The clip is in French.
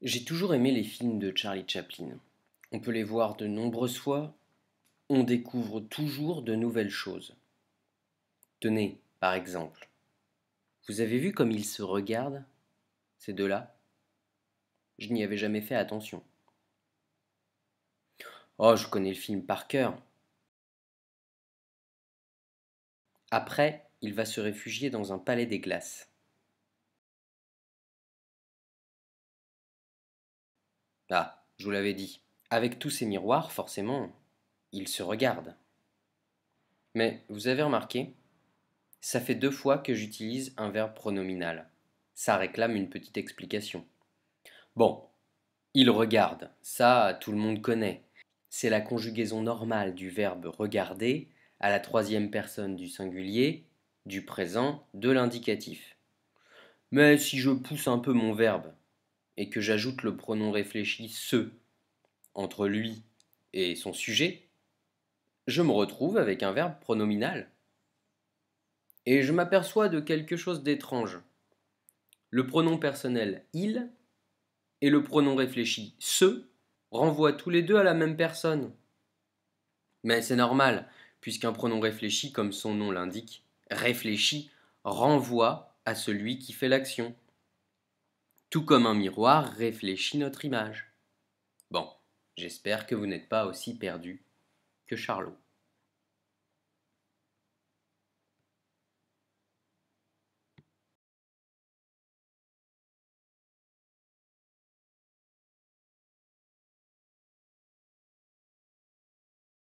J'ai toujours aimé les films de Charlie Chaplin. On peut les voir de nombreuses fois, on découvre toujours de nouvelles choses. Tenez, par exemple, vous avez vu comme ils se regardent, ces deux-là Je n'y avais jamais fait attention. Oh, je connais le film par cœur. Après, il va se réfugier dans un palais des glaces. Ah, je vous l'avais dit. Avec tous ces miroirs, forcément, ils se regardent. Mais vous avez remarqué, ça fait deux fois que j'utilise un verbe pronominal. Ça réclame une petite explication. Bon, il regarde, ça tout le monde connaît. C'est la conjugaison normale du verbe regarder à la troisième personne du singulier, du présent, de l'indicatif. Mais si je pousse un peu mon verbe, et que j'ajoute le pronom réfléchi ce entre lui et son sujet, je me retrouve avec un verbe pronominal. Et je m'aperçois de quelque chose d'étrange. Le pronom personnel il et le pronom réfléchi ce renvoient tous les deux à la même personne. Mais c'est normal, puisqu'un pronom réfléchi, comme son nom l'indique, réfléchi, renvoie à celui qui fait l'action, tout comme un miroir réfléchit notre image. Bon, j'espère que vous n'êtes pas aussi perdu que Charlot.